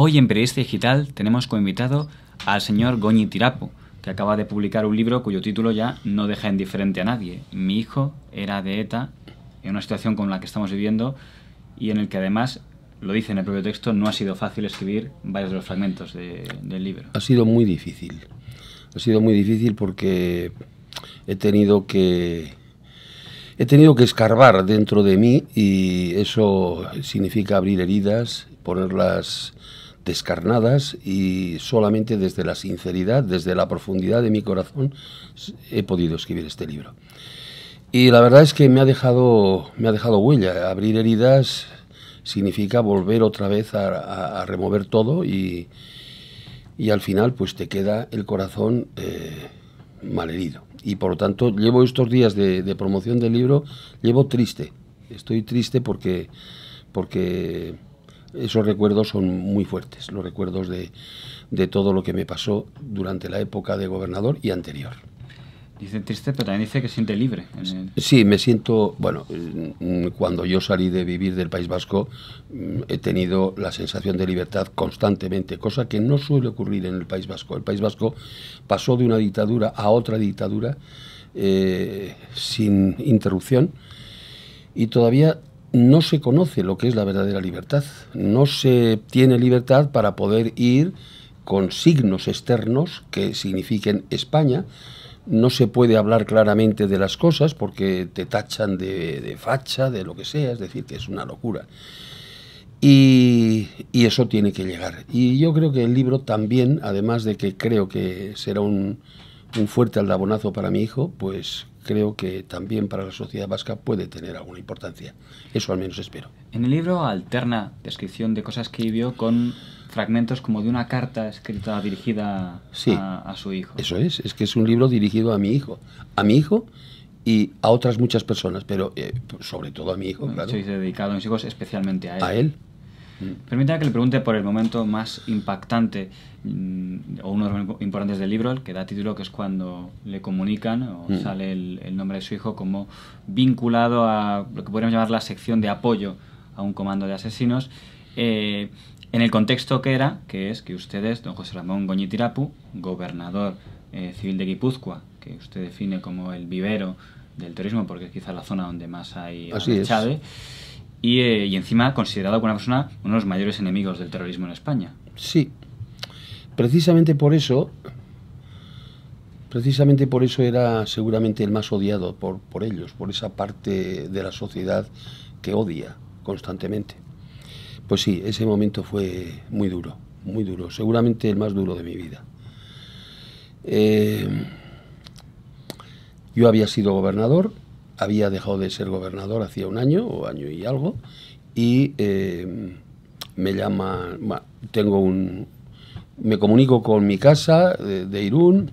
Hoy en Periodista Digital tenemos como invitado al señor Goñi Tirapo, que acaba de publicar un libro cuyo título ya no deja indiferente a nadie. Mi hijo era de ETA, en una situación con la que estamos viviendo y en el que además, lo dice en el propio texto, no ha sido fácil escribir varios de los fragmentos del libro. Ha sido muy difícil. Ha sido muy difícil porque he tenido que he tenido que escarbar dentro de mí y eso significa abrir heridas, ponerlas descarnadas y solamente desde la sinceridad, desde la profundidad de mi corazón he podido escribir este libro. Y la verdad es que me ha dejado, me ha dejado huella. Abrir heridas significa volver otra vez a, remover todo y, al final pues te queda el corazón eh, malherido. Y por lo tanto llevo estos días de, de promoción del libro, llevo triste. Estoy triste porque... porque esos recuerdos son muy fuertes, los recuerdos de, de todo lo que me pasó durante la época de gobernador y anterior. Dice triste, pero también dice que siente libre. Sí, me siento, bueno, mm, cuando yo salí de vivir del País Vasco, mm, he tenido la sensación de libertad constantemente, cosa que no suele ocurrir en el País Vasco. El País Vasco pasó de una dictadura a otra dictadura eh, sin interrupción y todavía no se conoce lo que es la verdadera libertad. No se tiene libertad para poder ir con signos externos que signifiquen España. No se puede hablar claramente de las cosas porque te tachan de, facha, de lo que sea, es decir, que es una locura. Y, eso tiene que llegar. Y yo creo que el libro también, además de que creo que será un, un fuerte aldabonazo para mi hijo, pues creo que también para la sociedad vasca puede tener alguna importancia. Eso al menos espero. En el libro alterna descripción de cosas que vivió con fragmentos como de una carta escrita dirigida a, su hijo. Eso es, es que es un libro dirigido a mi hijo, a mi hijo y a otras muchas personas, pero eh, sobre todo a mi hijo, claro. Estoy dedicado a mis hijos especialmente a él. A él, Mm. Permítame que le pregunte por el momento más impactante mm, o uno de los importantes del libro, el que da título, que es cuando le comunican o mm. sale el, nombre de su hijo como vinculado a lo que podríamos llamar la sección de apoyo a un comando de asesinos. Eh, en el contexto que era, que es que ustedes, don José Ramón Goñitirapu, gobernador eh, civil de Guipúzcoa, que usted define como el vivero del turismo, porque es quizá la zona donde más hay Chávez. Eh, y, encima considerado como una persona uno de los mayores enemigos del terrorismo en España. Sí, precisamente por eso, precisamente por eso era seguramente el más odiado por, por ellos, por esa parte de la sociedad que odia constantemente. Pues sí, ese momento fue muy duro, muy duro, seguramente el más duro de mi vida. Eh, yo había sido gobernador, había dejado de ser gobernador hacía un año o año y algo y em, me llama, tengo un, me comunico con mi casa de, Irún.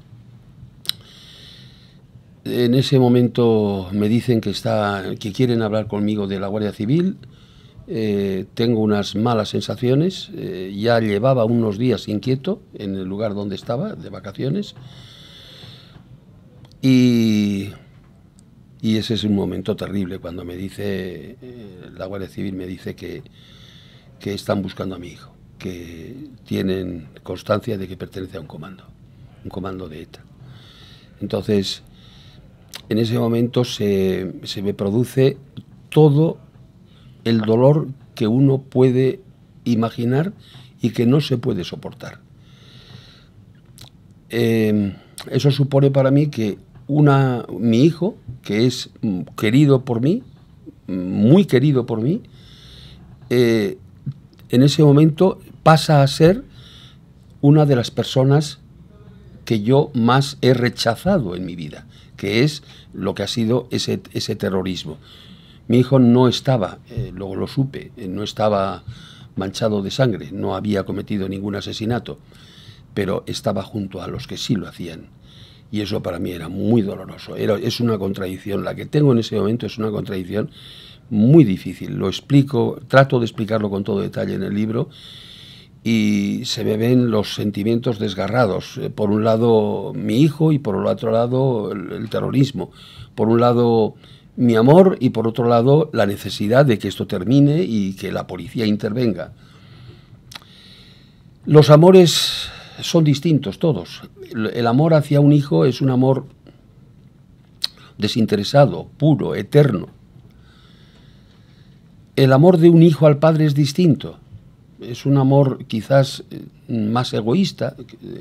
En ese momento me dicen que está, que quieren hablar conmigo de la Guardia Civil. Eh, tengo unas malas sensaciones. Eh, ya llevaba unos días inquieto en el lugar donde estaba, de vacaciones. Y y ese es un momento terrible cuando me dice, eh, la Guardia Civil me dice que, están buscando a mi hijo, que tienen constancia de que pertenece a un comando, un comando de ETA. Entonces, en ese momento se, me produce todo el dolor que uno puede imaginar y que no se puede soportar. Eh, eso supone para mí que una, mi hijo, que es mm, querido por mí, mm, muy querido por mí, eh, en ese momento pasa a ser una de las personas que yo más he rechazado en mi vida, que es lo que ha sido ese, terrorismo. Mi hijo no estaba, eh, luego lo supe, eh, no estaba manchado de sangre, no había cometido ningún asesinato, pero estaba junto a los que sí lo hacían. Y eso para mí era muy doloroso. Era, es una contradicción, la que tengo en ese momento es una contradicción muy difícil. Lo explico, trato de explicarlo con todo detalle en el libro y se me ven los sentimientos desgarrados. Eh, por un lado mi hijo y por el otro lado el, el terrorismo. Por un lado mi amor y por otro lado la necesidad de que esto termine y que la policía intervenga. Los amores son distintos todos. El amor hacia un hijo es un amor desinteresado, puro, eterno. El amor de un hijo al padre es distinto. Es un amor quizás eh, más egoísta.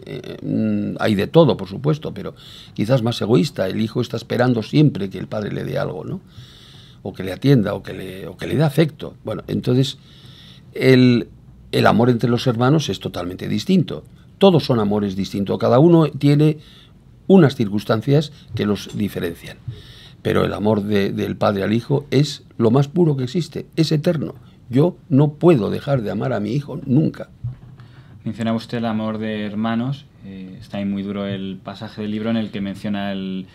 Eh, mm, hay de todo, por supuesto, pero quizás más egoísta. El hijo está esperando siempre que el padre le dé algo, ¿no? O que le atienda, o que le, o que le dé afecto. Bueno, entonces el, el amor entre los hermanos es totalmente distinto todos son amores distintos, cada uno tiene unas circunstancias que los diferencian. Pero el amor de, del padre al hijo es lo más puro que existe, es eterno. Yo no puedo dejar de amar a mi hijo nunca. Mencionaba usted el amor de hermanos. Eh, está ahí muy duro el pasaje del libro en el que menciona el,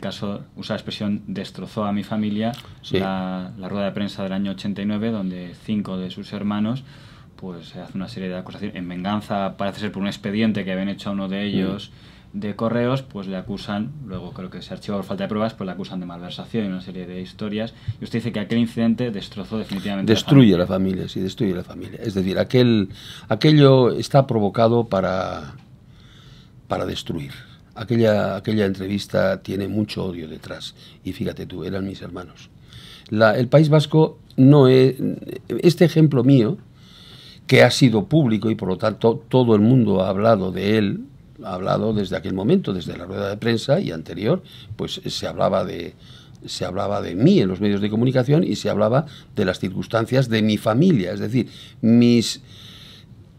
caso, usa la expresión destrozó a mi familia, la, la, rueda de prensa del año 89, donde cinco de sus hermanos pues se hace una serie de acusaciones. En venganza, parece ser por un expediente que habían hecho a uno de mm. ellos de correos, pues le acusan, luego creo que se archivó por falta de pruebas, pues le acusan de malversación y una serie de historias. Y usted dice que aquel incidente destrozó definitivamente. Destruye la familia, la sí, destruye la familia. Es decir, aquel, aquello está provocado para, para destruir. Aquella, aquella entrevista tiene mucho odio detrás. Y fíjate tú, eran mis hermanos. el País Vasco no es. Este ejemplo mío, que ha sido público y por lo tanto todo el mundo ha hablado de él, ha hablado desde aquel momento, desde la rueda de prensa y anterior, pues se hablaba de se hablaba de mí en los medios de comunicación y se hablaba de las circunstancias de mi familia, es decir, mis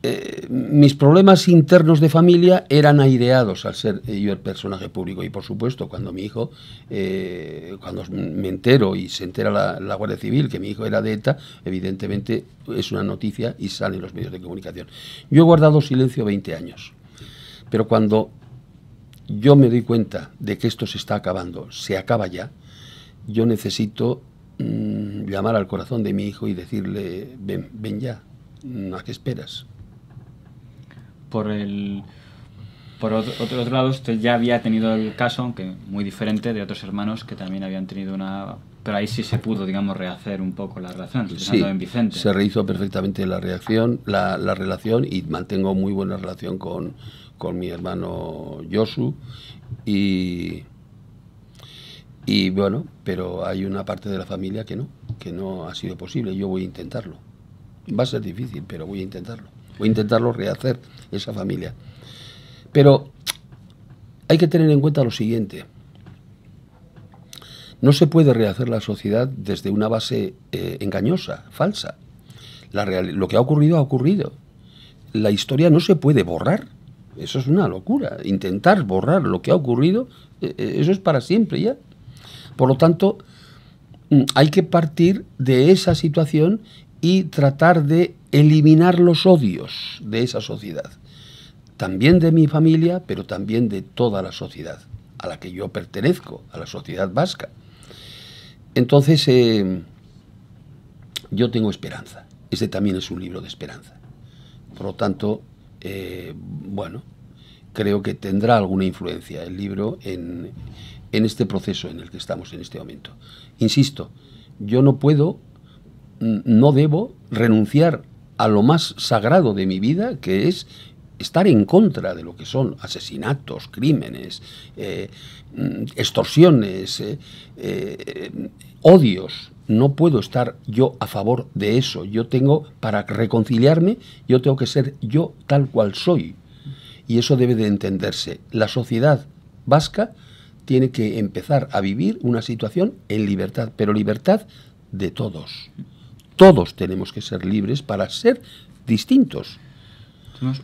eh, mis problemas internos de familia eran aireados al ser eh, yo el personaje público. Y por supuesto, cuando mi hijo, eh, cuando me entero y se entera la, Guardia Civil que mi hijo era de ETA, evidentemente es una noticia y salen los medios de comunicación. Yo he guardado silencio 20 años. Pero cuando yo me doy cuenta de que esto se está acabando, se acaba ya, yo necesito mm, llamar al corazón de mi hijo y decirle, ven, ven ya, ¿a qué esperas? por el... Por otro, lado, usted ya había tenido el caso, aunque muy diferente, de otros hermanos que también habían tenido una pero ahí sí se pudo, digamos, rehacer un poco la relación, sí, en Vicente. Se rehizo perfectamente la reacción, la, relación y mantengo muy buena relación con, mi hermano Josu y bueno, pero hay una parte de la familia que no, que no ha sido posible. Yo voy a intentarlo. Va a ser difícil, pero voy a intentarlo o intentarlo rehacer esa familia. Pero hay que tener en cuenta lo siguiente. No se puede rehacer la sociedad desde una base eh, engañosa, falsa. La lo que ha ocurrido ha ocurrido. La historia no se puede borrar. Eso es una locura. Intentar borrar lo que ha ocurrido, eh, eh, eso es para siempre ya. Por lo tanto, mm, hay que partir de esa situación y tratar de eliminar los odios de esa sociedad, también de mi familia, pero también de toda la sociedad a la que yo pertenezco, a la sociedad vasca. Entonces, em, yo tengo esperanza. Este también es un libro de esperanza. Por lo tanto, eh, bueno, creo que tendrá alguna influencia el libro en, en este proceso en el que estamos en este momento. Insisto, yo no puedo no debo renunciar a lo más sagrado de mi vida, que es estar en contra de lo que son asesinatos, crímenes, eh, mm, extorsiones, eh, eh, odios. No puedo estar yo a favor de eso. Yo tengo, para reconciliarme, yo tengo que ser yo tal cual soy. Y eso debe de entenderse. La sociedad vasca tiene que empezar a vivir una situación en libertad, pero libertad de todos. Todos tenemos que ser libres para ser distintos.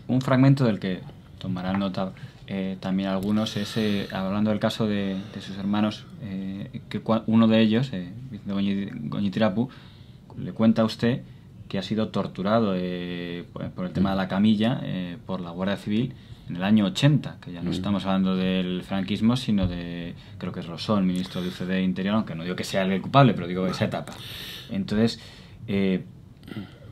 un fragmento del que tomarán nota eh, también algunos, es, eh, hablando del caso de, sus hermanos, eh, que uno de ellos, Vicente Goñitirapu, le cuenta a usted que ha sido torturado por el tema de la camilla por la Guardia Civil en el año 80, que ya no mm. estamos hablando del franquismo, sino de, creo que es Rosón, ministro de UCD Interior, aunque no digo que sea el culpable, pero digo esa etapa. Entonces, eh,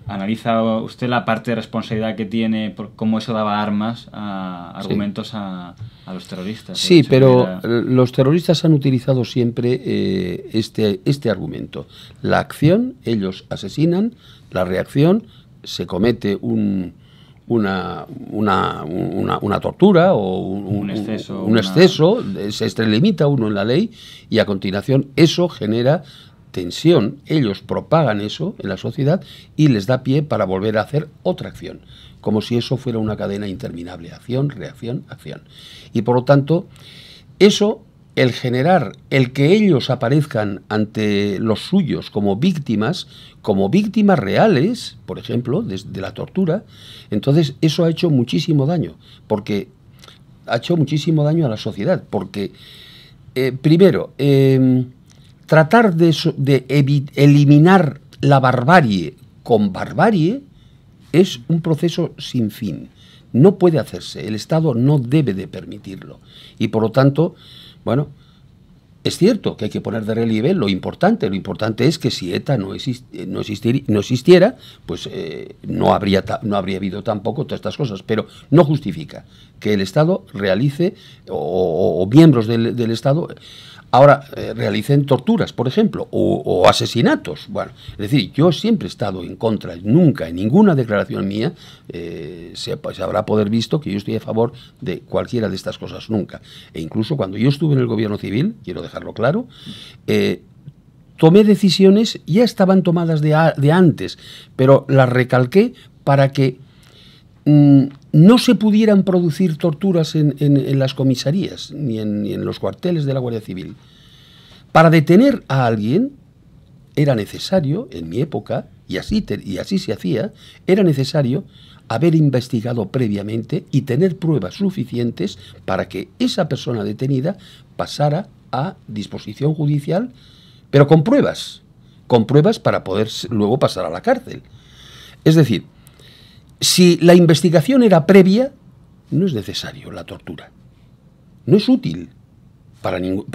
¿Analiza usted la parte de responsabilidad que tiene por cómo eso daba armas a argumentos a, los terroristas? Sí, pero los terroristas han utilizado siempre eh, este, este argumento. La acción, ellos asesinan, la reacción, se comete una, una, tortura o un, exceso, un, exceso se estrelimita uno en la ley y a continuación eso genera ellos propagan eso en la sociedad y les da pie para volver a hacer otra acción, como si eso fuera una cadena interminable, acción, reacción, acción. Y por lo tanto, eso, el generar, el que ellos aparezcan ante los suyos como víctimas, como víctimas reales, por ejemplo, de, la tortura, entonces eso ha hecho muchísimo daño, porque ha hecho muchísimo daño a la sociedad, porque, eh, primero, em, tratar de, eliminar la barbarie con barbarie es un proceso sin fin. No puede hacerse, el Estado no debe de permitirlo. Y por lo tanto, bueno, es cierto que hay que poner de relieve lo importante. Lo importante es que si ETA no, existiera, pues eh, no, habría no habría habido tampoco todas estas cosas. Pero no justifica que el Estado realice, o, miembros del Estado, Ahora eh, realicen torturas, por ejemplo, o, asesinatos. Bueno, es decir, yo siempre he estado en contra, nunca en ninguna declaración mía eh, se, habrá poder visto que yo estoy a favor de cualquiera de estas cosas, nunca. E incluso cuando yo estuve en el gobierno civil, quiero dejarlo claro, eh, tomé decisiones, ya estaban tomadas de antes, pero las recalqué para que Mm, no se pudieran producir torturas en, las comisarías ni en, los cuarteles de la Guardia Civil. Para detener a alguien era necesario, en mi época, y así, y así se hacía, era necesario haber investigado previamente y tener pruebas suficientes para que esa persona detenida pasara a disposición judicial, pero con pruebas, con pruebas para poder luego pasar a la cárcel. Es decir, si la investigación era previa, no es necesario la tortura. No es útil para ningún.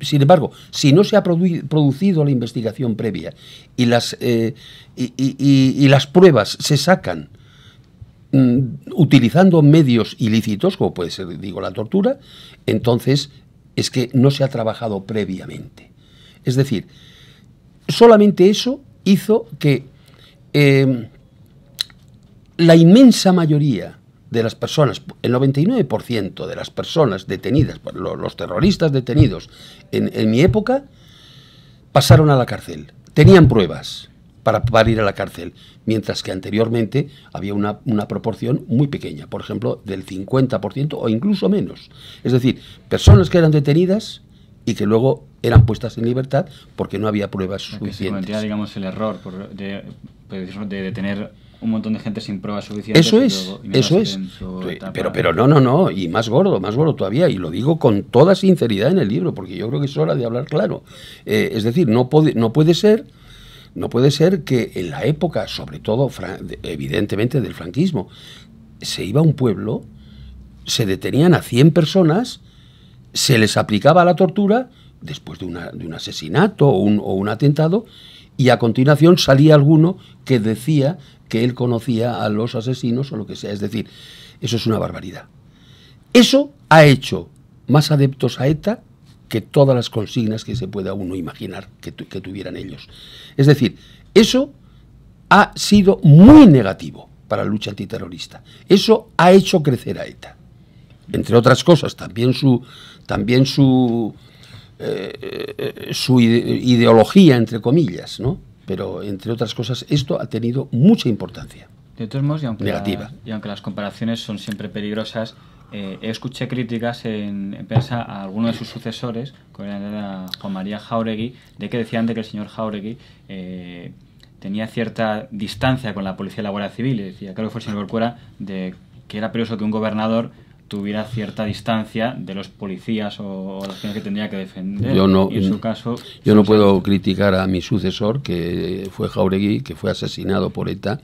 sin embargo, si no se ha producido la investigación previa y las, eh, y, las pruebas se sacan mm, utilizando medios ilícitos, como puede ser, digo, la tortura, entonces es que no se ha trabajado previamente. Es decir, solamente eso hizo que eh, la inmensa mayoría de las personas, el 99% de las personas detenidas, los terroristas detenidos en, mi época, pasaron a la cárcel. Tenían pruebas para, ir a la cárcel, mientras que anteriormente había una, proporción muy pequeña, por ejemplo, del 50% o incluso menos. Es decir, personas que eran detenidas y que luego eran puestas en libertad porque no había pruebas suficientes. cometía, digamos, el error de, de detener un montón de gente sin pruebas suficientes. Eso es, eso es. Pero, pero no, no, no, y más gordo, más gordo todavía, y lo digo con toda sinceridad en el libro, porque yo creo que es hora de hablar claro. Eh, es decir, no puede, no puede ser... No puede ser que en la época, sobre todo evidentemente del franquismo, se iba a un pueblo, se detenían a 100 personas, se les aplicaba la tortura después de, de un asesinato o un, o un atentado y a continuación salía alguno que decía que él conocía a los asesinos o lo que sea. Es decir, eso es una barbaridad. Eso ha hecho más adeptos a ETA que todas las consignas que se pueda uno imaginar que, tuvieran ellos. Es decir, eso ha sido muy negativo para la lucha antiterrorista. Eso ha hecho crecer a ETA. Entre otras cosas, también su, también su, eh, eh, su ideología, entre comillas, ¿no? Pero, entre otras cosas, esto ha tenido mucha importancia. De todos modos, y aunque, negativa. Las, aunque las comparaciones son siempre peligrosas, eh, escuché críticas en, prensa a algunos de sus sucesores, ...con Juan María Jauregui, de que decían de que el señor Jauregui eh, tenía cierta distancia con la policía y la Guardia Civil. Y decía, lo que fue el señor de que era peligroso que un gobernador tuviera cierta distancia de los policías o, las personas que tendría que defender. Yo no, en su caso, yo no puedo criticar a mi sucesor, que fue Jauregui, que fue asesinado por ETA,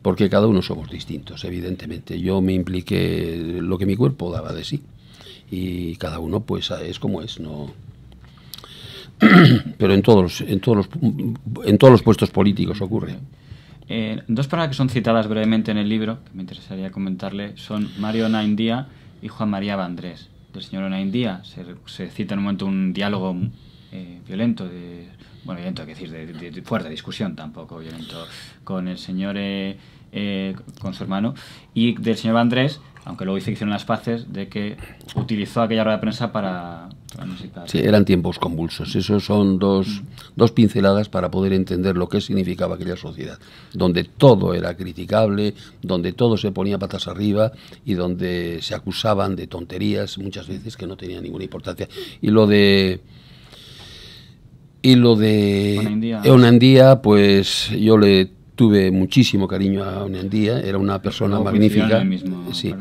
porque cada uno somos distintos, evidentemente. Yo me impliqué lo que mi cuerpo daba de sí. Y cada uno pues es como es, no pero en todos los, en todos los, en todos los puestos políticos ocurre. Eh, dos palabras que son citadas brevemente en el libro, que me interesaría comentarle, son Mario Naindia y Juan María Vandrés. Del señor Onaindía se, cita en un momento un diálogo eh, violento, de, bueno, violento, hay que decir, de, fuerte discusión tampoco, violento, con el señor, eh, eh, con su hermano, y del señor Vandrés, aunque luego dice que hicieron las paces, de que utilizó aquella rueda de prensa para Sí, eran tiempos convulsos. Esos son dos, dos pinceladas para poder entender lo que significaba aquella sociedad, donde todo era criticable, donde todo se ponía patas arriba y donde se acusaban de tonterías muchas veces que no tenían ninguna importancia. Y lo de y lo de Onandía, pues yo le tuve muchísimo cariño a Onandía, era una persona magnífica. Sí.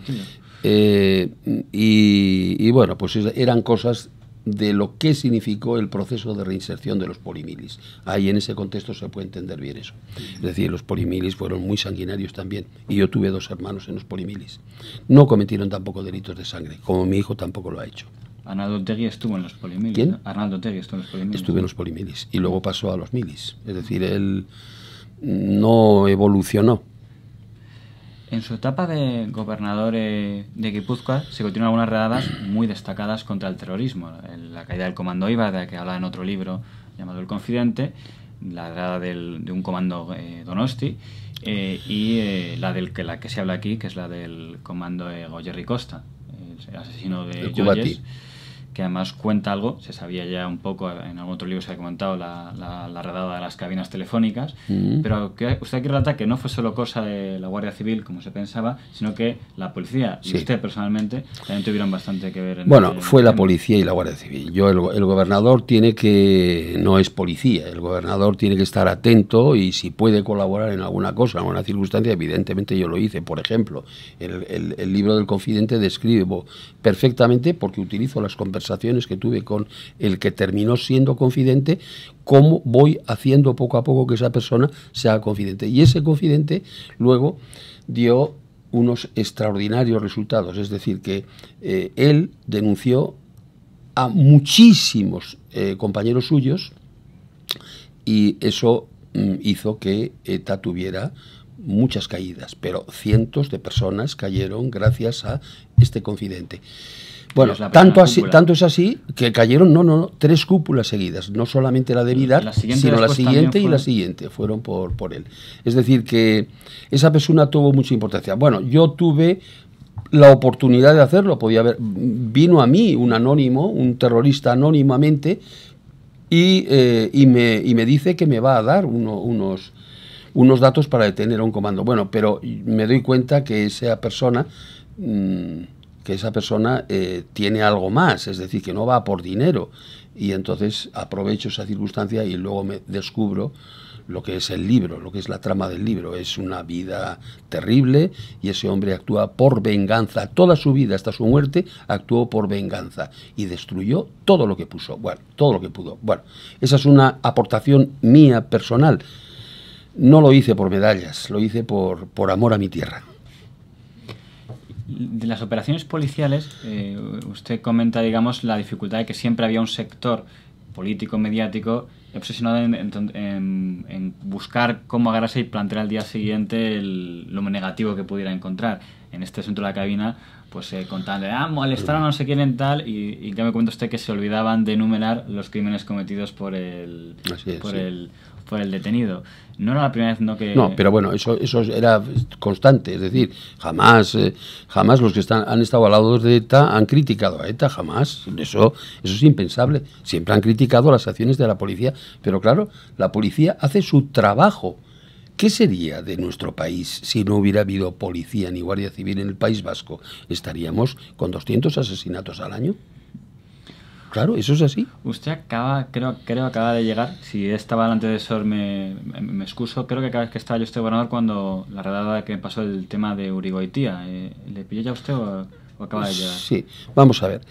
Eh, y, y, bueno, pues eran cosas de lo que significó el proceso de reinserción de los polimilis. Ahí en ese contexto se puede entender bien eso. Es decir, los polimilis fueron muy sanguinarios también, y yo tuve dos hermanos en los polimilis. No cometieron tampoco delitos de sangre, como mi hijo tampoco lo ha hecho. Arnaldo Tegui estuvo en los polimilis. ¿Quién? estuvo en los polimilis. Estuve en los polimilis y luego pasó a los milis. Es decir, él no evolucionó en su etapa de gobernador eh, de Guipúzcoa se continúan algunas redadas muy destacadas contra el terrorismo. La caída del comando IVA, de la que habla en otro libro llamado El Confidente, la redada de un comando eh, Donosti eh, y la, del, que, la que se habla aquí, que es la del comando Goyerri Costa, el asesino de Joyes que además cuenta algo, se sabía ya un poco, en algún otro libro se ha comentado la, la, redada de las cabinas telefónicas, mm. pero usted aquí relata que no fue solo cosa de la Guardia Civil, como se pensaba, sino que la policía y usted personalmente también tuvieron bastante que ver Bueno, fue la policía y la Guardia Civil. Yo, el, gobernador tiene que, no es policía, el gobernador tiene que estar atento y si puede colaborar en alguna cosa, en alguna circunstancia, evidentemente yo lo hice. Por ejemplo, el, el libro del confidente describo perfectamente porque utilizo las conversaciones que tuve con el que terminó siendo confidente, cómo voy haciendo poco a poco que esa persona sea confidente. Y ese confidente luego dio unos extraordinarios resultados, es decir, que eh, él denunció a muchísimos eh, compañeros suyos y eso mm, hizo que ETA tuviera muchas caídas, pero cientos de personas cayeron gracias a este confidente. Bueno, tanto, así, tanto es así que cayeron, no, no, tres cúpulas seguidas, no solamente la de vida, sino la siguiente y la siguiente, fueron por, por él. Es decir, que esa persona tuvo mucha importancia. Bueno, yo tuve la oportunidad de hacerlo, podía haber, vino a mí un anónimo, un terrorista anónimamente, y, eh, y, me, y me dice que me va a dar uno, unos, unos datos para detener a un comando. Bueno, pero me doy cuenta que esa persona... Mm, que esa persona eh, tiene algo más, es decir, que no va por dinero. Y entonces aprovecho esa circunstancia y luego me descubro lo que es el libro, lo que es la trama del libro. Es una vida terrible y ese hombre actúa por venganza. Toda su vida hasta su muerte actuó por venganza y destruyó todo lo que puso, bueno, todo lo que pudo. Bueno, esa es una aportación mía personal. No lo hice por medallas, lo hice por, por amor a mi tierra de las operaciones policiales, eh, usted comenta, digamos, la dificultad de que siempre había un sector político, mediático, obsesionado en, buscar cómo agarrarse y plantear al día siguiente el, lo negativo que pudiera encontrar. En este centro de la cabina, pues eh, contaban de, ah, molestaron a no sé quién tal, y, ya me cuenta usted que se olvidaban de enumerar los crímenes cometidos por el... por el el detenido. No era la primera vez no que... No, pero bueno, eso, eso era constante, es decir, jamás, eh, jamás los que están, han estado al lado de ETA han criticado a ETA, jamás, eso, eso es impensable. Siempre han criticado las acciones de la policía, pero claro, la policía hace su trabajo. ¿Qué sería de nuestro país si no hubiera habido policía ni guardia civil en el País Vasco? ¿Estaríamos con 200 asesinatos al año? Claro, eso es así. Usted acaba, creo, creo acaba de llegar, si estaba delante de Sor me, excuso, creo que cada vez que estaba yo este gobernador cuando la redada que pasó el tema de Urigoitía, eh, ¿le pilló ya usted o, o acaba de llegar? Sí, vamos a ver.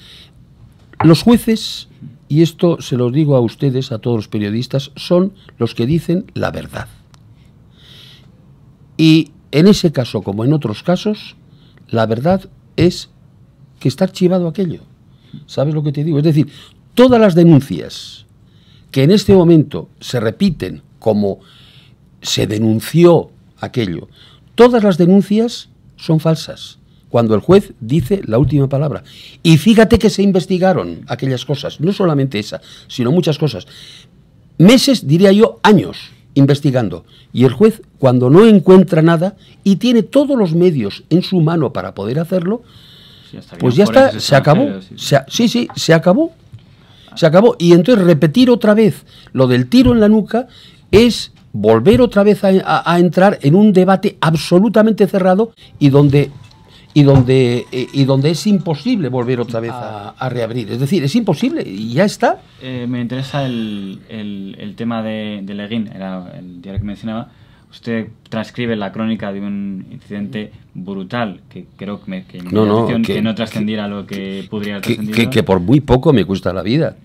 Los jueces, y esto se lo digo a ustedes, a todos los periodistas, son los que dicen la verdad. Y en ese caso, como en otros casos, la verdad es que está archivado aquello. ¿Sabes lo que te digo? Es decir, todas las denuncias que en este momento se repiten como se denunció aquello, todas las denuncias son falsas cuando el juez dice la última palabra. Y fíjate que se investigaron aquellas cosas, no solamente esa, sino muchas cosas. Meses, diría yo, años investigando. Y el juez, cuando no encuentra nada y tiene todos los medios en su mano para poder hacerlo, pues ya, está, pues se acabó. sí, sí, se acabó. Se acabó. Y entonces repetir otra vez lo del tiro en la nuca es volver otra vez a, entrar en un debate absolutamente cerrado y donde y donde, eh, y donde es imposible volver otra vez a, reabrir. Es decir, es imposible y ya está. Eh, me interesa el, tema de, de Leguín, era el diario que mencionaba, usted transcribe la crónica de un incidente brutal que creo que, no, trascendiera lo que, podría Que, por muy poco me cuesta la vida.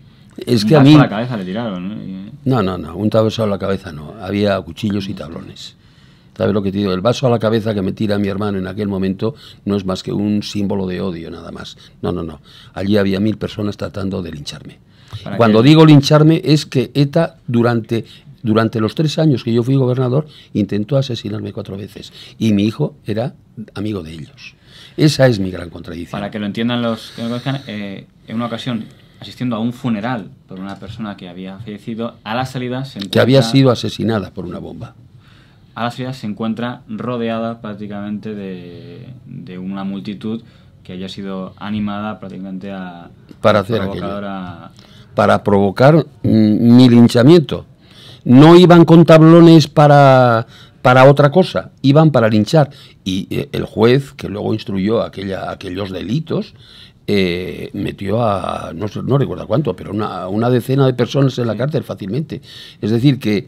Es un que a mí. la cabeza le tiraron. ¿no? Eh. no, no, no. Un vaso a la cabeza no. Había cuchillos y tablones. ¿Sabes lo que te digo? El vaso a la cabeza que me tira mi hermano en aquel momento no es más que un símbolo de odio, nada más. No, no, no. Allí había mil personas tratando de lincharme. Cuando digo lincharme es que ETA durante durante los tres años que yo fui gobernador, intentó asesinarme cuatro veces. Y mi hijo era amigo de ellos. Esa es mi gran contradicción. Para que lo entiendan los que no eh, en una ocasión asistiendo a un funeral por una persona que había fallecido, a la salida se encuentra... Que había sido asesinada por una bomba. A la salida se encuentra rodeada prácticamente de, una multitud que haya sido animada prácticamente a... Para hacer para provocar mm, mi linchamiento no iban con tablones para, para otra cosa, iban para linchar. Y eh, el juez, que luego instruyó aquella, aquellos delitos, eh, metió a, no, no recuerdo cuánto, pero una, una decena de personas en la cárcel fácilmente. Es decir, que,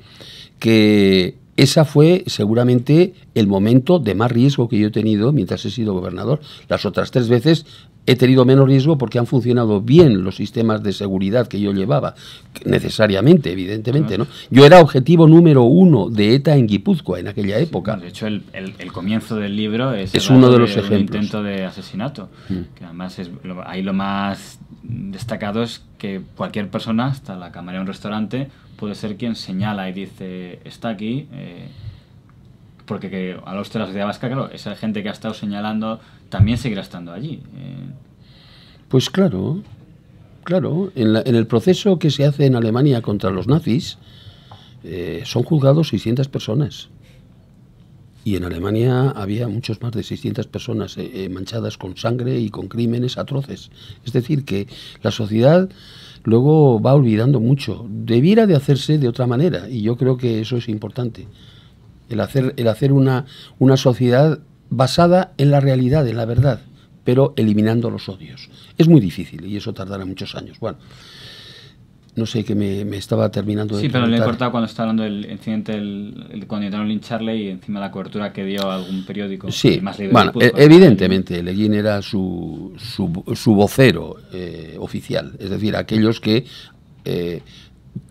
que esa fue seguramente el momento de más riesgo que yo he tenido mientras he sido gobernador. Las otras tres veces he tenido menos riesgo porque han funcionado bien los sistemas de seguridad que yo llevaba, necesariamente, evidentemente, ¿no? Yo era objetivo número uno de ETA en Guipúzcoa en aquella época. de hecho, el, comienzo del libro es, es uno de los ejemplos. intento de asesinato, mm. que además lo, ahí lo más destacado es que cualquier persona, hasta la cámara de un restaurante, puede ser quien señala y dice, está aquí, eh, porque que, a los de la claro, esa gente que ha estado señalando también seguirá estando allí. Eh. Pues claro, claro, en, el proceso que se hace en Alemania contra los nazis, eh, son juzgados 600 personas y en Alemania había muchos más de 600 personas eh, eh, manchadas con sangre y con crímenes atroces. Es decir, que la sociedad luego va olvidando mucho. Debiera de hacerse de otra manera y yo creo que eso es importante. El hacer, el hacer una, una sociedad basada en la realidad, en la verdad, pero eliminando los odios. Es muy difícil y eso tardará muchos años. Bueno, no sé qué me, estaba terminando de Sí, pero le he cortado cuando estaba hablando del incidente, el, cuando intentaron lincharle y encima la cobertura que dio algún periódico. Sí, bueno, e- evidentemente, Leguín era su, su, vocero eh, oficial, es decir, aquellos que eh,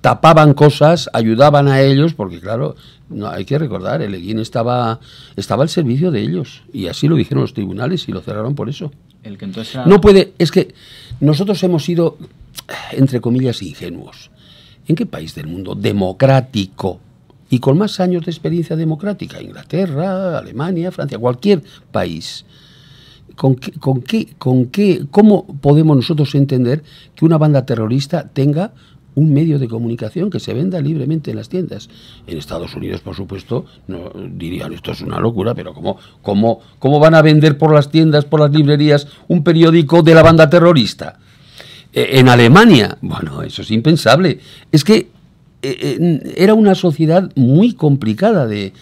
tapaban cosas, ayudaban a ellos, porque claro, hay que recordar, el Leguín estaba, estaba al servicio de ellos, y así lo dijeron los tribunales y lo cerraron por eso. El que entonces No puede, es que nosotros hemos sido entre comillas, ingenuos. ¿En qué país del mundo democrático y con más años de experiencia democrática, Inglaterra, Alemania, Francia, cualquier país, ¿con qué, con qué, ¿cómo podemos nosotros entender que una banda terrorista tenga un medio de comunicación que se venda libremente en las tiendas. En Estados Unidos, por supuesto, no, dirían esto es una locura, pero ¿cómo, cómo, cómo van a vender por las tiendas, por las librerías, un periódico de la banda terrorista? Eh, en Alemania. Bueno, eso es impensable. Es que eh, eh, era una sociedad muy complicada de,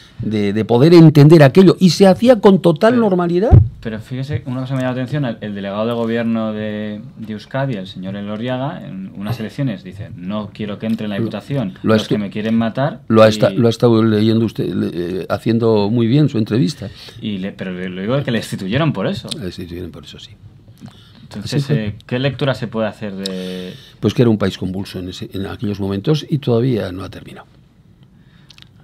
poder entender aquello y se hacía con total normalidad. Pero fíjese, una cosa me llama la atención, el, delegado de gobierno de, Euskadi, el señor Elorriaga, en unas elecciones dice, no quiero que entre en la Diputación los que me quieren matar. Lo ha, lo ha estado leyendo usted, haciendo muy bien su entrevista. Y pero lo digo que le destituyeron por eso. Le destituyeron por eso, sí. Eh, ¿qué lectura se puede hacer de...? Pues que era un país convulso en, aquellos momentos y todavía no ha terminado.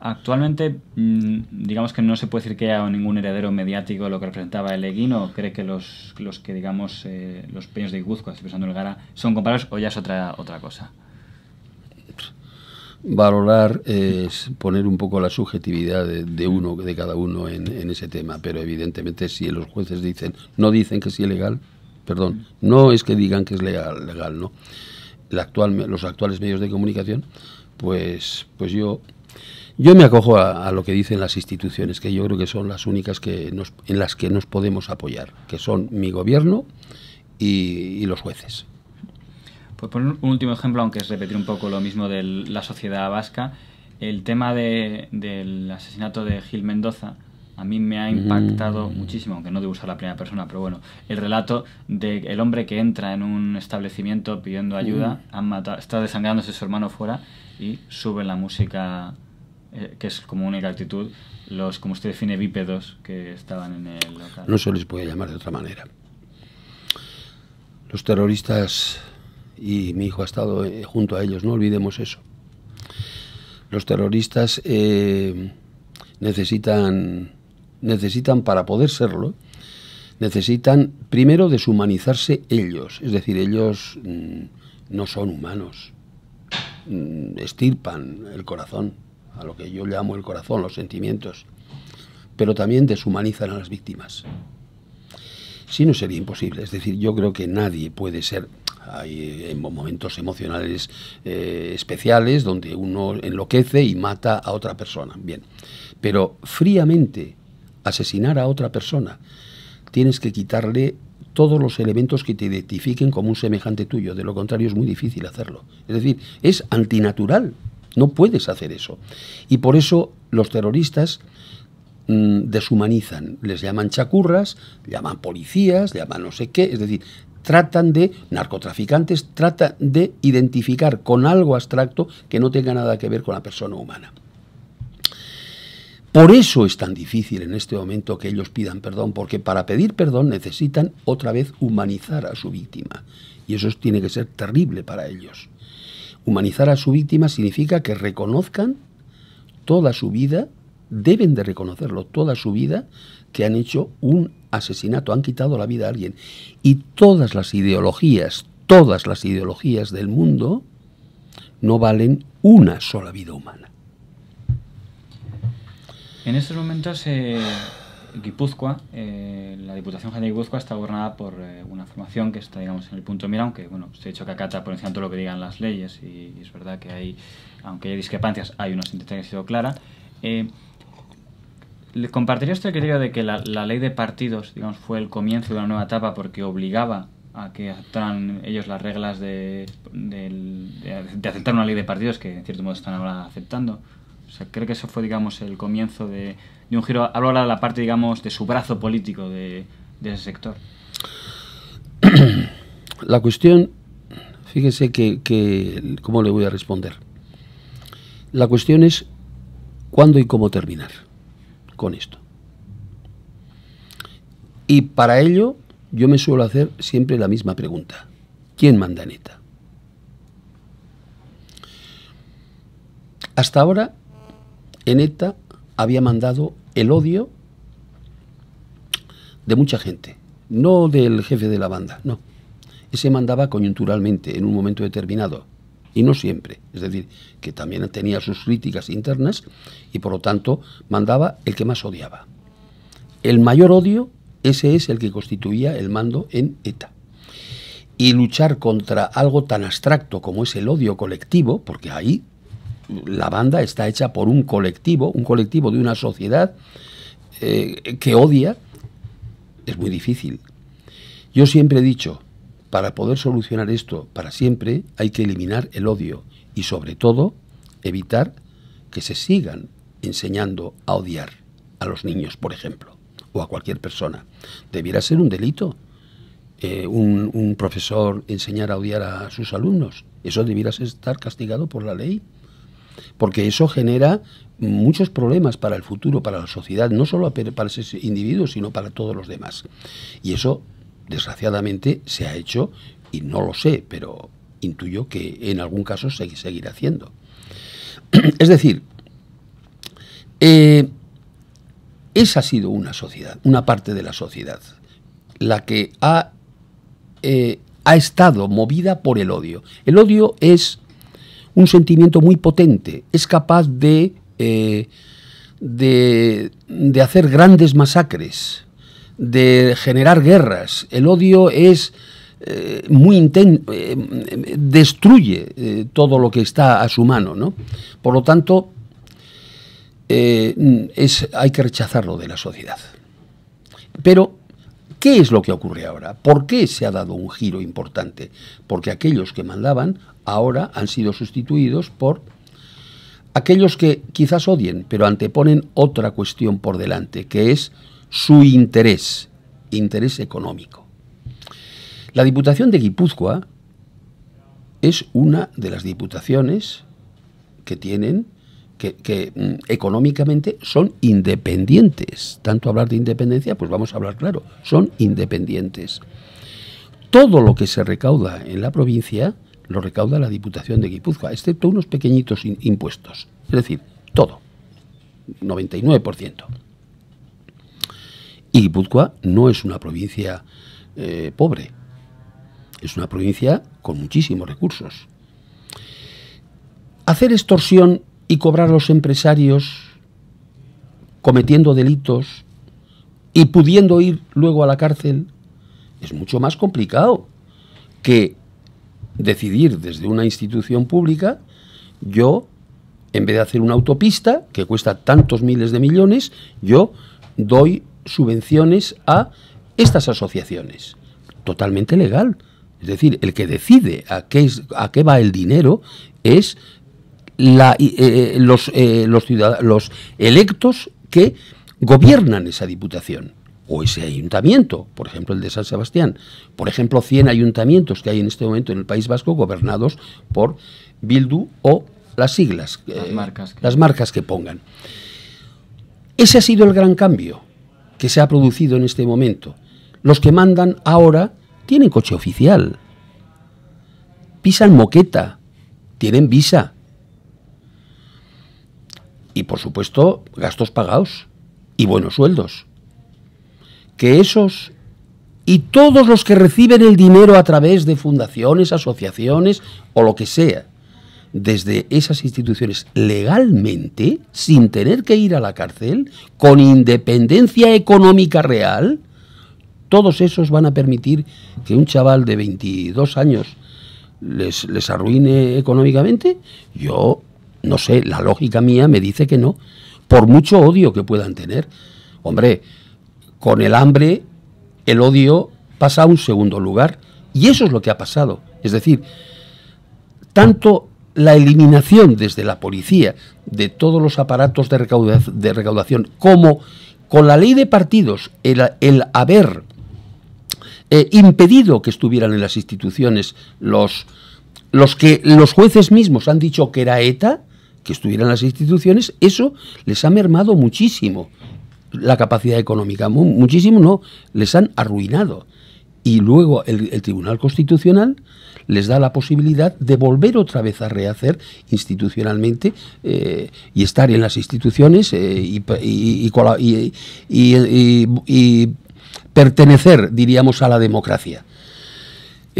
Actualmente, mm, digamos que no se puede decir que haya ningún heredero mediático lo que representaba el Eguino. ¿Cree que los, que, digamos, eh, los peños de Guzco, estoy pensando el Gara, son comparables o ya es otra, otra cosa? Valorar es poner un poco la subjetividad de, uno, de cada uno en, en, ese tema, pero evidentemente si los jueces dicen, no dicen que es ilegal, perdón, no es que digan que es legal, legal ¿no? los actuales medios de comunicación, pues, pues yo, yo me acojo a, lo que dicen las instituciones, que yo creo que son las únicas que en las que nos podemos apoyar, que son mi gobierno y, los jueces. Pues por un último ejemplo, aunque es repetir un poco lo mismo de la sociedad vasca, el tema del asesinato de Gil Mendoza, a mí me ha impactado muchísimo, aunque no debo usar la primera persona, pero bueno, el relato del el hombre que entra en un establecimiento pidiendo ayuda, está desangrándose su hermano fuera y sube la música, eh, que es como única actitud, los, como usted define, bípedos que estaban en el local. No se les puede llamar de otra manera. Los terroristas, y mi hijo ha estado eh, junto a ellos, no olvidemos eso. Los terroristas eh, necesitan necesitan para poder serlo, necesitan primero deshumanizarse ellos, es decir, ellos mm, no son humanos, mm, estirpan el corazón, a lo que yo llamo el corazón, los sentimientos, pero también deshumanizan a las víctimas. Si no sería imposible, es decir, yo creo que nadie puede ser hay eh, momentos emocionales eh, especiales donde uno enloquece y mata a otra persona. Bien, pero fríamente asesinar a otra persona, tienes que quitarle todos los elementos que te identifiquen como un semejante tuyo. De lo contrario es muy difícil hacerlo. Es decir, es antinatural. No puedes hacer eso. Y por eso los terroristas mm, deshumanizan. Les llaman chacurras, llaman policías, llaman no sé qué. Es decir, tratan de, narcotraficantes, tratan de identificar con algo abstracto que no tenga nada que ver con la persona humana. Por eso es tan difícil en este momento que ellos pidan perdón, porque para pedir perdón necesitan otra vez humanizar a su víctima. Y eso tiene que ser terrible para ellos. Humanizar a su víctima significa que reconozcan toda su vida, deben de reconocerlo toda su vida, que han hecho un asesinato, han quitado la vida a alguien. Y todas las ideologías, todas las ideologías del mundo no valen una sola vida humana. En estos momentos, eh, Guipúzcoa, eh, la Diputación General de Guipúzcoa está gobernada por eh, una formación que está, digamos, en el punto de mira, aunque, bueno, se ha dicho que acata por encima de todo lo que digan las leyes y, es verdad que hay, aunque hay discrepancias, hay una sentencia que ha sido clara. ¿Le compartiría usted el criterio de que la, ley de partidos, digamos, fue el comienzo de una nueva etapa porque obligaba a que aceptaran ellos las reglas de aceptar una ley de partidos que, en cierto modo, están ahora aceptando? O sea, creo que eso fue, digamos, el comienzo de, un giro. Hablo ahora de la parte, digamos, de su brazo político de, ese sector. La cuestión, fíjese que, que, ¿cómo le voy a responder? La cuestión es cuándo y cómo terminar con esto. Y para ello yo me suelo hacer siempre la misma pregunta. ¿Quién manda neta? Hasta ahora en ETA había mandado el odio de mucha gente, no del jefe de la banda, no. Ese mandaba coyunturalmente, en un momento determinado, y no siempre. Es decir, que también tenía sus críticas internas y por lo tanto mandaba el que más odiaba. El mayor odio, ese es el que constituía el mando en ETA. Y luchar contra algo tan abstracto como es el odio colectivo, porque ahí la banda está hecha por un colectivo, un colectivo de una sociedad eh, que odia, es muy difícil. Yo siempre he dicho, para poder solucionar esto para siempre hay que eliminar el odio y sobre todo evitar que se sigan enseñando a odiar a los niños, por ejemplo, o a cualquier persona. Debiera ser un delito eh, un, un profesor enseñar a odiar a sus alumnos. Eso debiera estar castigado por la ley porque eso genera muchos problemas para el futuro, para la sociedad, no solo para ese individuo, sino para todos los demás. Y eso, desgraciadamente, se ha hecho, y no lo sé, pero intuyo que en algún caso se seguirá haciendo. es decir, eh, esa ha sido una sociedad, una parte de la sociedad, la que ha, eh, ha estado movida por el odio. El odio es un sentimiento muy potente, es capaz eh, de, de, hacer grandes masacres, de generar guerras. El odio es... Eh, muy intenso, eh, destruye todo lo que está a su mano, Por lo tanto, es, hay que rechazarlo de la sociedad. Pero ¿Qué es lo que ocurre ahora? ¿Por qué se ha dado un giro importante? Porque aquellos que mandaban ahora han sido sustituidos por aquellos que quizás odien, pero anteponen otra cuestión por delante, que es su interés, interés económico. La Diputación de Guipúzcoa es una de las diputaciones que tienen que, mm, económicamente son independientes. Tanto hablar de independencia, pues vamos a hablar claro, son independientes. Todo lo que se recauda en la provincia lo recauda la Diputación de Guipúzcoa, excepto unos pequeñitos impuestos. Es decir, todo, 99%. Y Guipúzcoa no es una provincia eh, pobre, es una provincia con muchísimos recursos. Hacer extorsión y cobrar los empresarios cometiendo delitos y pudiendo ir luego a la cárcel es mucho más complicado que decidir desde una institución pública yo en vez de hacer una autopista que cuesta tantos miles de millones, yo doy subvenciones a estas asociaciones. Totalmente legal. Es decir, el que decide a qué, a qué va el dinero es eh, eh, los, eh, los, electos que gobiernan esa diputación o ese ayuntamiento, por ejemplo el de San Sebastián, por ejemplo 100 ayuntamientos que hay en este momento en el País Vasco gobernados por Bildu o las siglas, las marcas que pongan. Ese ha sido el gran cambio que se ha producido en este momento. Los que mandan ahora tienen coche oficial, pisan moqueta, tienen visa, y por supuesto gastos pagados y buenos sueldos. Que esos y todos los que reciben el dinero a través de fundaciones, asociaciones o lo que sea, desde esas instituciones legalmente, sin tener que ir a la cárcel, con independencia económica real, todos esos van a permitir que un chaval de 22 años les, les arruine económicamente. Yo no sé, la lógica mía me dice que no, por mucho odio que puedan tener. Hombre, con el hambre el odio pasa a un segundo lugar y eso es lo que ha pasado. Es decir, tanto la eliminación desde la policía de todos los aparatos de, recaudación, como con la ley de partidos el, haber eh, impedido que estuvieran en las instituciones los, los que los jueces mismos han dicho que era ETA, que estuvieran las instituciones, eso les ha mermado muchísimo la capacidad económica, muchísimo no, les han arruinado. Y luego el, Tribunal Constitucional les da la posibilidad de volver otra vez a rehacer institucionalmente eh, y estar en las instituciones eh, y pertenecer, diríamos, a la democracia.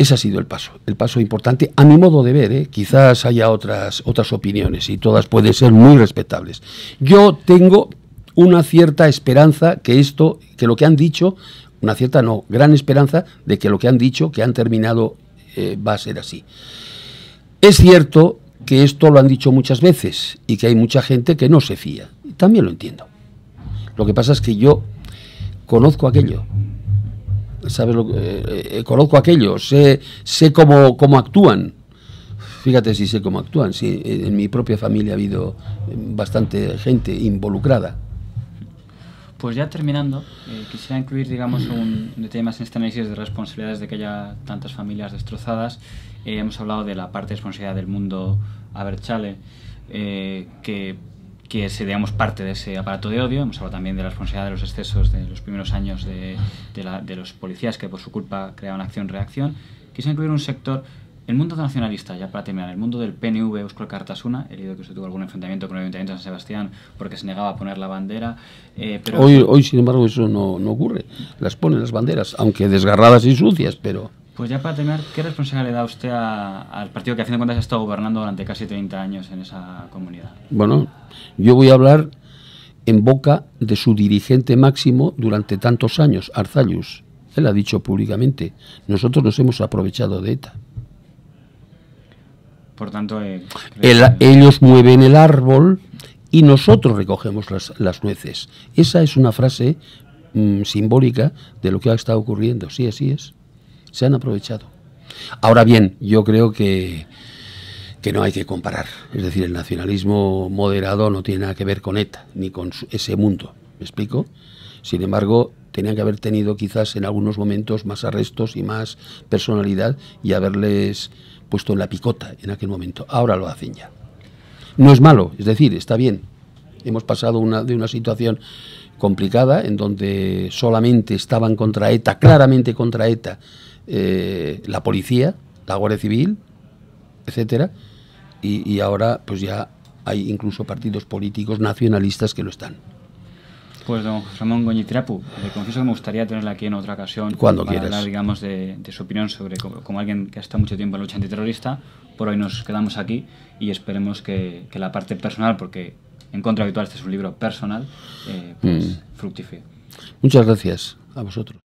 Ese ha sido el paso, el paso importante a mi modo de ver. ¿eh? Quizás haya otras, otras opiniones y todas pueden ser muy respetables. Yo tengo una cierta esperanza que esto, que lo que han dicho, una cierta no, gran esperanza de que lo que han dicho, que han terminado, eh, va a ser así. Es cierto que esto lo han dicho muchas veces y que hay mucha gente que no se fía. También lo entiendo. Lo que pasa es que yo conozco aquello ¿sabes lo eh, eh, conozco a sé, sé cómo, cómo actúan. Fíjate si sé cómo actúan, si en mi propia familia ha habido mm, bastante gente involucrada. Pues ya terminando, eh, quisiera incluir, digamos, un detalle más en este análisis de responsabilidades de que haya tantas familias destrozadas. hemos hablado de la parte de responsabilidad del mundo a eh, que que se digamos, parte de ese aparato de odio. Hemos hablado también de la responsabilidad de los excesos de los primeros años de, los policías que por su culpa creaban acción-reacción. Quise incluir un sector, el mundo nacionalista, ya para terminar, el mundo del PNV Euskal Cartasuna. He leído que se tuvo algún enfrentamiento con el Ayuntamiento de San Sebastián porque se negaba a poner la bandera. Eh, hoy, hoy, sin embargo, eso no, no ocurre. Las ponen las banderas, aunque desgarradas y sucias, pero... Pues ya para tener ¿qué responsabilidad le da usted al partido que a fin de cuentas ha estado gobernando durante casi 30 años en esa comunidad? Bueno, yo voy a hablar en boca de su dirigente máximo durante tantos años, Arzallus. Él ha dicho públicamente, nosotros nos hemos aprovechado de ETA. Por tanto, eh, ellos mueven el árbol y nosotros recogemos las, nueces. Esa es una frase mm, simbólica de lo que ha estado ocurriendo. Sí, así es se han aprovechado. Ahora bien, yo creo que, no hay que comparar. Es decir, el nacionalismo moderado no tiene nada que ver con ETA, ni con ese mundo. ¿Me explico? Sin embargo, tenían que haber tenido quizás en algunos momentos más arrestos y más personalidad y haberles puesto en la picota en aquel momento. Ahora lo hacen ya. No es malo, es decir, está bien. Hemos pasado de una situación complicada en donde solamente estaban contra ETA, claramente contra ETA, eh, la policía, la Guardia Civil, etcétera, y, ahora pues ya hay incluso partidos políticos nacionalistas que lo están. Pues don Ramón Goñitrapu, le confieso que me gustaría tenerla aquí en otra ocasión Cuando para hablar, digamos, de, su opinión sobre, como, alguien que ha estado mucho tiempo en lucha antiterrorista, por hoy nos quedamos aquí y esperemos que, la parte personal, porque en contra habitual este es un libro personal, eh, pues mm. fructifique. Muchas gracias a vosotros.